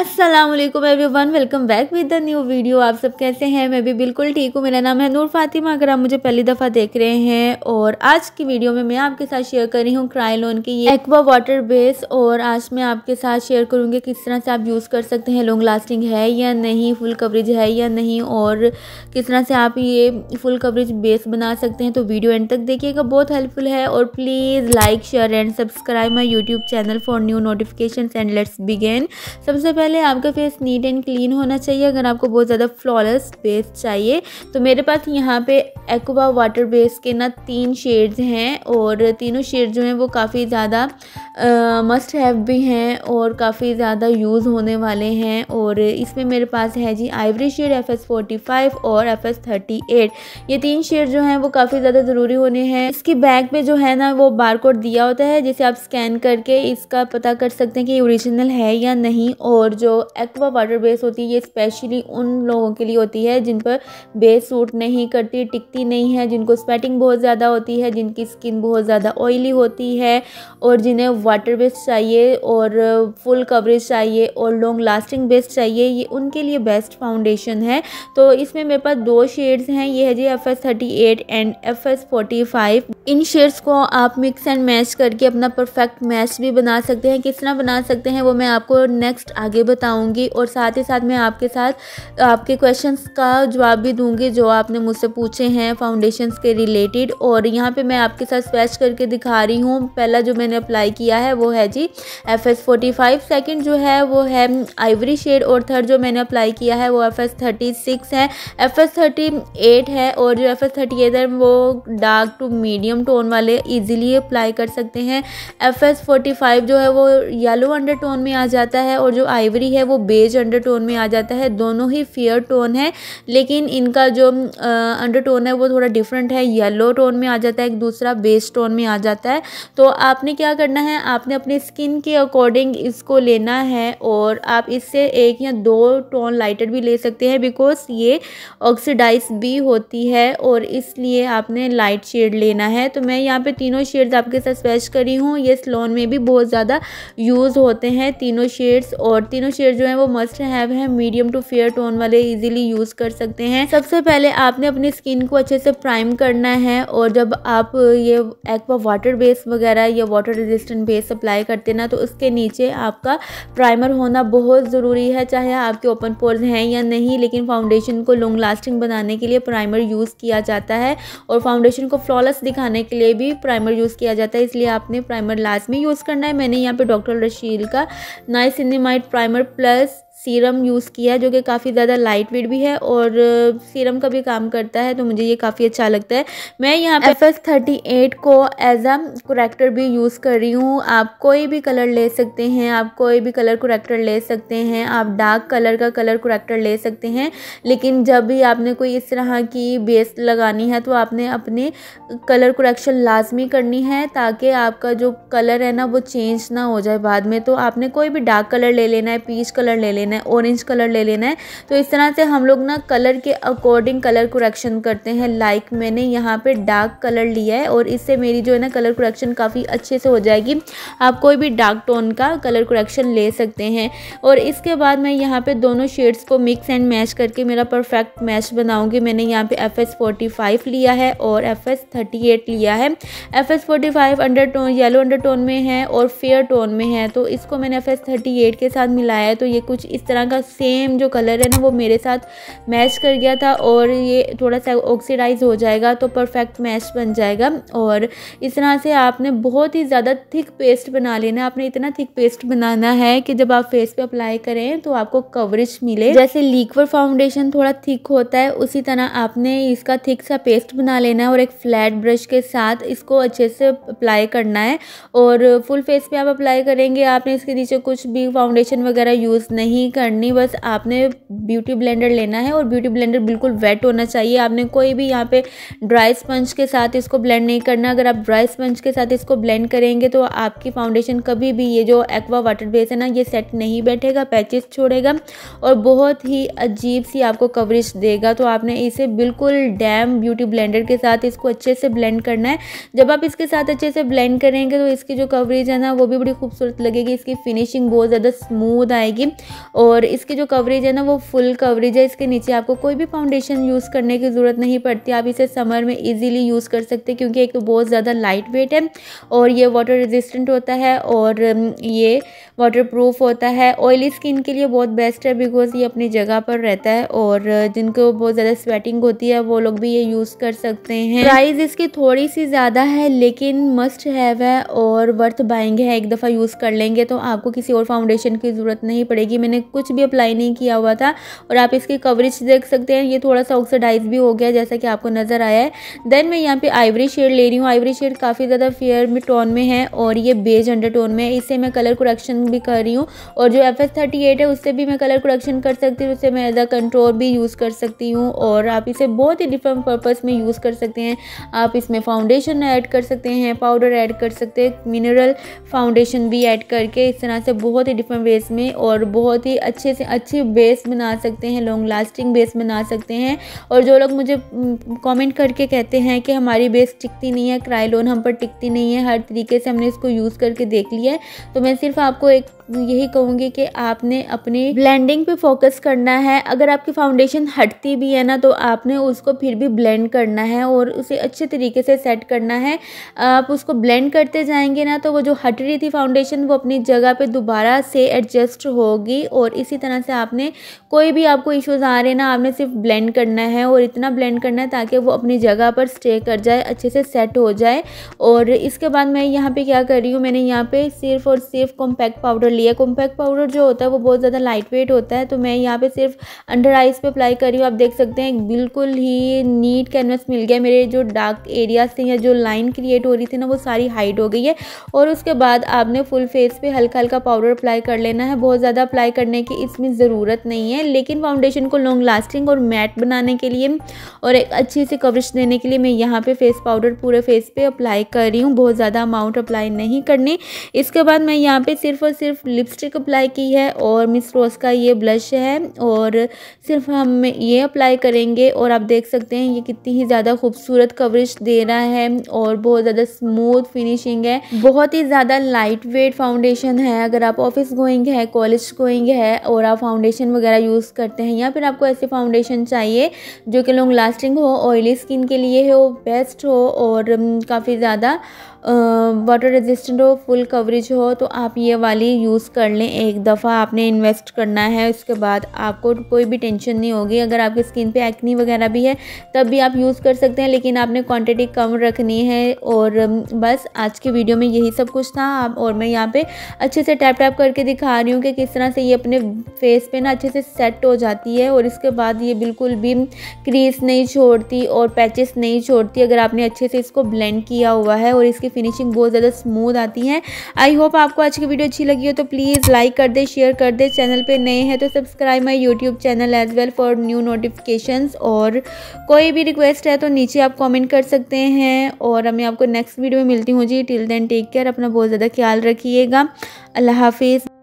Aslam everyone welcome back with the new video आप सब कैसे हैं मैं भी बिल्कुल ठीक हूँ मेरा नाम है नूर फातिमा अगर आप मुझे पहली दफ़ा देख रहे हैं और आज की वीडियो में मैं आपके साथ शेयर कर रही हूँ क्राइलोन की ये एक्वा वाटर बेस और आज मैं आपके साथ शेयर करूँगी किस तरह से आप यूज़ कर सकते हैं लॉन्ग लास्टिंग है या नहीं फुल कवरेज है या नहीं और किस तरह से आप ये फुल कवरेज बेस बना सकते हैं तो वीडियो एंड तक देखिएगा बहुत हेल्पफुल है और please like share and subscribe my YouTube channel for new notification and let's begin सबसे पहले पहले आपका फेस नीट एंड क्लीन होना चाहिए अगर आपको बहुत ज़्यादा फ्लॉलेस बेस चाहिए तो मेरे पास यहाँ पे एक्वा वाटर बेस के ना तीन शेड्स हैं और तीनों शेड जो हैं वो काफ़ी ज़्यादा मस्ट हैव भी हैं और काफ़ी ज़्यादा यूज़ होने वाले हैं और इसमें मेरे पास है जी ivory shade F S forty five और एफ एस थर्टी एट ये तीन शेड जो हैं वो काफ़ी ज़्यादा ज़रूरी होने हैं इसकी बैग में जो है ना वो बार कोड दिया होता है जिसे आप स्कैन करके इसका पता कर सकते हैं कि ओरिजिनल है या नहीं और जो एक्वा वाटर बेस होती है ये स्पेशली उन लोगों के लिए होती है जिन पर बेस सूट नहीं करती टिकती नहीं है जिनको स्वेटिंग बहुत ज़्यादा होती है जिनकी स्किन बहुत ज़्यादा ऑयली होती है और जिन्हें वाटर बेस चाहिए और फुल कवरेज चाहिए और लॉन्ग लास्टिंग बेस चाहिए ये उनके लिए बेस्ट फाउंडेशन है तो इसमें मेरे पास दो शेड्स हैं ये है जी F S thirty eight and F S forty five इन शेड्स को आप मिक्स एंड मैच करके अपना परफेक्ट मैच भी बना सकते हैं किस तरह बना सकते हैं वो मैं आपको नेक्स्ट आगे बताऊंगी और साथ ही साथ मैं आपके साथ आपके क्वेश्चंस का जवाब भी दूंगी जो आपने मुझसे पूछे हैं फाउंडेशंस के रिलेटेड और यहाँ पे मैं आपके साथ स्वेच करके दिखा रही हूँ पहला जो मैंने अप्लाई किया है वो है जी F S forty five second जो है वो है आइवरी शेड और थर्ड जो मैंने अप्लाई किया है वो एफ एस थर्टी सिक्स है एफ एस थर्टी एट है और जो एफ एस थर्टी एट है वो डार्क टू मीडियम टोन वाले ईजिली अप्लाई कर सकते हैं एफ एस फोर्टी फाइव जो है वो येलो अंडर टोन में आ जाता है और जो आइवरी आइवरी है वो बेज अंडरटोन में आ जाता है दोनों ही फेयर टोन है लेकिन इनका जो अंडरटोन है वो थोड़ा डिफरेंट है येलो टोन में आ जाता है एक दूसरा बेस टोन में आ जाता है तो आपने क्या करना है आपने अपने स्किन के अकॉर्डिंग इसको लेना है और आप इससे एक या दो टोन लाइटर भी ले सकते हैं बिकॉज ये ऑक्सीडाइज भी होती है और इसलिए आपने लाइट शेड लेना है तो मैं यहाँ पे तीनों शेड्स आपके साथ स्पेश करी हूँ ये स्लोन में भी बहुत ज़्यादा यूज़ होते हैं तीनों शेड्स और तीनों तीनों शेयर जो है वो मस्ट हैव है मीडियम टू फेयर टोन वाले इजिली यूज कर सकते हैं सबसे पहले आपने अपनी स्किन को अच्छे से प्राइम करना है और जब आप ये एक्वा वाटर बेस वगैरह या वाटर रेजिस्टेंट बेस अप्लाई करते ना तो उसके नीचे आपका प्राइमर होना बहुत ज़रूरी है चाहे आपके ओपन पोर्स हैं या नहीं लेकिन फाउंडेशन को लॉन्ग लास्टिंग बनाने के लिए प्राइमर यूज़ किया जाता है और फाउंडेशन को फ्लॉलेस दिखाने के लिए भी प्राइमर यूज़ किया जाता है इसलिए आपने प्राइमर लास्ट में यूज़ करना है मैंने यहाँ पर डॉक्टर रशील का नाइसिनेमाइट primer glamour plus serum use किया है जो कि काफ़ी ज़्यादा लाइट वेट भी है और सीरम का भी काम करता है तो मुझे ये काफ़ी अच्छा लगता है मैं यहाँ पे एफ एस थर्टी एट को एज अ करेक्टर भी यूज़ कर रही हूँ आप कोई भी कलर ले सकते हैं आप कोई भी कलर करेक्टर ले सकते हैं आप डार्क कलर का कलर करेक्टर ले सकते हैं लेकिन जब भी आपने कोई इस तरह की बेस लगानी है तो आपने अपने कलर करेक्शन लाजमी करनी है ताकि आपका जो कलर है ना वो चेंज ना हो जाए बाद में तो आपने कोई भी डार्क कलर ले लेना है पीच कलर ले लेना है लेना है ऑरेंज कलर ले लेना है तो इस तरह से हम लोग ना कलर के अकॉर्डिंग कलर कुरेक्शन करते हैं लाइक like मैंने यहाँ पर डार्क कलर लिया है और इससे मेरी जो है ना कलर कुरेक्शन काफ़ी अच्छे से हो जाएगी आप कोई भी डार्क टोन का कलर कुरेक्शन ले सकते हैं और इसके बाद मैं यहाँ पर दोनों शेड्स को मिक्स एंड मैश करके मेरा परफेक्ट मैच बनाऊंगी मैंने यहाँ पे एफ एस फोर्टी फाइव लिया है और एफ एस थर्टी एट लिया है F S forty five undertone yellow undertone में है और फेयर टोन में है तो इसको मैंने एफ एस थर्टी एट के साथ मिलाया है तो ये कुछ इस तरह का सेम जो कलर है ना वो मेरे साथ मैच कर गया था और ये थोड़ा सा ऑक्सीडाइज हो जाएगा तो परफेक्ट मैच बन जाएगा और इस तरह से आपने बहुत ही ज़्यादा थिक पेस्ट बना लेना आपने इतना थिक पेस्ट बनाना है कि जब आप फेस पे अप्लाई करें तो आपको कवरेज मिले जैसे लिक्वर फाउंडेशन थोड़ा थिक होता है उसी तरह आपने इसका थिक सा पेस्ट बना लेना है और एक फ्लैट ब्रश के साथ इसको अच्छे से अप्लाई करना है और फुल फेस पे आप अप्लाई करेंगे आपने इसके नीचे कुछ भी फाउंडेशन वगैरह यूज़ नहीं नहीं करनी बस आपने ब्यूटी ब्लेंडर लेना है और ब्यूटी ब्लेंडर बिल्कुल वेट होना चाहिए आपने कोई भी यहाँ पे ड्राई स्पंज के साथ इसको ब्लेंड नहीं करना अगर आप ड्राई स्पंज के साथ इसको ब्लेंड करेंगे तो आपकी फाउंडेशन कभी भी ये जो एक्वा वाटर बेस है ना ये सेट नहीं बैठेगा पैचेस छोड़ेगा और बहुत ही अजीब सी आपको कवरेज देगा तो आपने इसे बिल्कुल डैम ब्यूटी ब्लेंडर के साथ इसको अच्छे से ब्लेंड करना है जब आप इसके साथ अच्छे से ब्लेंड करेंगे तो इसकी जो कवरेज है ना वो भी बड़ी खूबसूरत लगेगी इसकी फिनिशिंग बहुत ज़्यादा स्मूथ आएगी और इसकी जो कवरेज है ना वो फुल कवरेज है इसके नीचे आपको कोई भी फाउंडेशन यूज़ करने की ज़रूरत नहीं पड़ती आप इसे समर में ईजिली यूज़ कर सकते हैं क्योंकि एक तो बहुत ज़्यादा लाइट वेट है और ये वाटर रेजिस्टेंट होता है और ये वाटर प्रूफ होता है ऑयली स्किन के लिए बहुत बेस्ट है बिकॉज ये अपनी जगह पर रहता है और जिनको बहुत ज़्यादा स्वेटिंग होती है वो लोग भी ये यूज़ कर सकते हैं प्राइज़ इसकी थोड़ी सी ज़्यादा है लेकिन मस्ट हैव है और वर्थ बाइंग है एक दफ़ा यूज़ कर लेंगे तो आपको किसी और फाउंडेशन की ज़रूरत नहीं पड़ेगी मैंने कुछ भी अप्लाई नहीं किया हुआ था और आप इसकी कवरेज देख सकते हैं ये थोड़ा सा ऑक्सीडाइज भी हो गया जैसा कि आपको नज़र आया है देन मैं यहाँ पे आइवरी शेड ले रही हूँ आइवरी शेड काफ़ी ज़्यादा फेयर में टोन में है और ये बेज अंडर टोन में है इससे मैं कलर कुरेक्शन भी कर रही हूँ और जो एफ है उससे भी मैं कलर कुरेक्शन कर सकती हूँ उससे मैं एज अ कंट्रोल भी यूज़ कर सकती हूँ और आप इसे बहुत ही डिफरेंट पर्पज़ में यूज़ कर सकते हैं आप इसमें फाउंडेशन ऐड कर सकते हैं पाउडर ऐड कर सकते हैं मिनरल फाउंडेशन भी ऐड करके इस तरह से बहुत ही डिफरेंट वेज में और बहुत ही कोई अच्छे से अच्छी बेस बना सकते हैं लॉन्ग लास्टिंग बेस बना सकते हैं और जो लोग मुझे कमेंट करके कहते हैं कि हमारी बेस टिकती नहीं है क्राइलोन हम पर टिकती नहीं है हर तरीके से हमने इसको यूज़ करके देख लिया है तो मैं सिर्फ आपको एक यही कहूँगी कि आपने अपने ब्लेंडिंग पे फोकस करना है अगर आपकी फाउंडेशन हटती भी है ना तो आपने उसको फिर भी ब्लेंड करना है और उसे अच्छे तरीके से सेट करना है आप उसको ब्लेंड करते जाएंगे ना तो वो जो हट रही थी फाउंडेशन वो अपनी जगह पे दोबारा से एडजस्ट होगी और इसी तरह से आपने कोई भी आपको इश्यूज आ रहे हैं ना आपने सिर्फ ब्लेंड करना है और इतना ब्लेंड करना है ताकि वो अपनी जगह पर स्टे कर जाए अच्छे से सेट हो जाए और इसके बाद मैं यहाँ पर क्या कर रही हूँ मैंने यहाँ पर सिर्फ और सिर्फ कॉम्पैक्ट पाउडर लिया कॉम्पैक्ट पाउडर जो होता है वो बहुत ज़्यादा लाइट वेट होता है तो मैं यहाँ पे सिर्फ अंडर आइज़ पे अप्लाई करी हूँ आप देख सकते हैं बिल्कुल ही नीट कैनवस मिल गया मेरे जो डार्क एरियाज थे या जो लाइन क्रिएट हो रही थी ना वो सारी हाइट हो गई है और उसके बाद आपने फुल फेस पर हल्का हल्का पाउडर अप्लाई कर लेना है बहुत ज़्यादा अप्लाई करने की इसमें ज़रूरत नहीं है लेकिन फाउंडेशन को लॉन्ग लास्टिंग और मैट बनाने के लिए और एक अच्छी सी कवरेज देने के लिए मैं यहाँ पर फेस पाउडर पूरे फेस पर अप्लाई कर रही हूँ बहुत ज़्यादा अमाउंट अप्लाई नहीं करनी इसके बाद मैं यहाँ पे सिर्फ और सिर्फ लिपस्टिक अप्लाई की है और मिस रोज़ का ये ब्लश है और सिर्फ हम ये अप्लाई करेंगे और आप देख सकते हैं ये कितनी ही ज़्यादा खूबसूरत कवरेज दे रहा है और बहुत ज़्यादा स्मूथ फिनिशिंग है बहुत ही ज़्यादा लाइट वेट फाउंडेशन है अगर आप ऑफिस गोइंग है कॉलेज गोइंग है और आप फाउंडेशन वगैरह यूज़ करते हैं या फिर आपको ऐसे फाउंडेशन चाहिए जो कि लॉन्ग लास्टिंग हो ऑयली स्किन के लिए हो बेस्ट हो और हम्म, काफ़ी ज़्यादा वाटर रेजिस्टेंट हो फुल कवरेज हो तो आप ये वाली यूज़ कर लें एक दफ़ा आपने इन्वेस्ट करना है उसके बाद आपको कोई भी टेंशन नहीं होगी अगर आपकी स्किन पे एक्नी वगैरह भी है तब भी आप यूज़ कर सकते हैं लेकिन आपने क्वांटिटी कम रखनी है और बस आज की वीडियो में यही सब कुछ था आप और मैं यहाँ पर अच्छे से टैप टैप करके दिखा रही हूँ कि किस तरह से ये अपने फेस पर ना अच्छे से सेट हो जाती है और इसके बाद ये बिल्कुल भी क्रीज नहीं छोड़ती और पैचेस नहीं छोड़ती अगर आपने अच्छे से इसको ब्लेंड किया हुआ है और इसकी फिनिशिंग बहुत ज़्यादा स्मूथ आती है आई होप आपको आज की वीडियो अच्छी लगी हो तो प्लीज़ लाइक कर दे शेयर कर दे चैनल पर नए हैं तो subscribe my YouTube channel as well for new notifications और कोई भी रिक्वेस्ट है तो नीचे आप कॉमेंट कर सकते हैं और मैं आपको नेक्स्ट वीडियो में मिलती हूँ जी टिल देन टेक केयर अपना बहुत ज़्यादा ख्याल रखिएगा अल्लाह हाफिज़